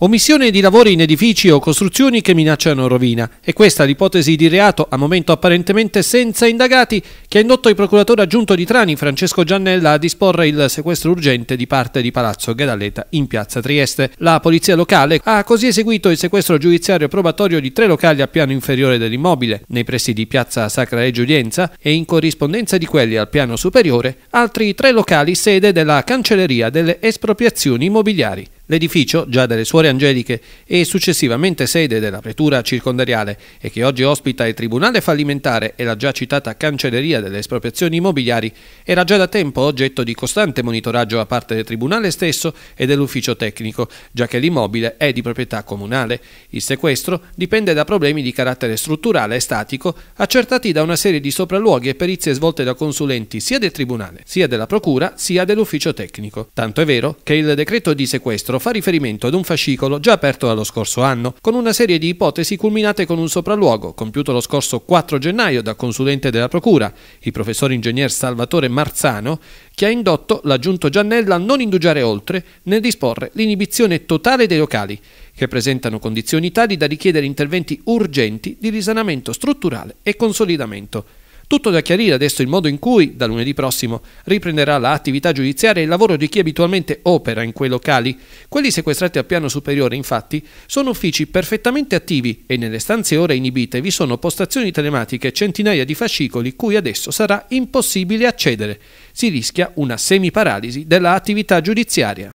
Omissione di lavori in edifici o costruzioni che minacciano rovina. È questa l'ipotesi di reato, a momento apparentemente senza indagati, che ha indotto il procuratore aggiunto di Trani, Francesco Giannella, a disporre il sequestro urgente di parte di Palazzo Gadaleta in piazza Trieste. La polizia locale ha così eseguito il sequestro giudiziario probatorio di tre locali a piano inferiore dell'immobile, nei pressi di piazza Sacra e Giudienza, e in corrispondenza di quelli al piano superiore, altri tre locali sede della Cancelleria delle Espropriazioni Immobiliari. L'edificio, già delle Suore Angeliche e successivamente sede della pretura circondariale e che oggi ospita il Tribunale fallimentare e la già citata Cancelleria delle espropriazioni immobiliari, era già da tempo oggetto di costante monitoraggio da parte del Tribunale stesso e dell'ufficio tecnico, già che l'immobile è di proprietà comunale. Il sequestro dipende da problemi di carattere strutturale e statico accertati da una serie di sopralluoghi e perizie svolte da consulenti sia del Tribunale, sia della Procura, sia dell'ufficio tecnico. Tanto è vero che il decreto di sequestro incontro fa riferimento ad un fascicolo già aperto dallo scorso anno, con una serie di ipotesi culminate con un sopralluogo compiuto lo scorso 4 gennaio da consulente della Procura, il professor ingegner Salvatore Marzano, che ha indotto l'aggiunto Giannella a non indugiare oltre nel disporre l'inibizione totale dei locali, che presentano condizioni tali da richiedere interventi urgenti di risanamento strutturale e consolidamento. Tutto da chiarire adesso il modo in cui, da lunedì prossimo, riprenderà l'attività giudiziaria e il lavoro di chi abitualmente opera in quei locali. Quelli sequestrati al piano superiore, infatti, sono uffici perfettamente attivi e nelle stanze ora inibite vi sono postazioni telematiche e centinaia di fascicoli cui adesso sarà impossibile accedere. Si rischia una semiparalisi dell'attività giudiziaria.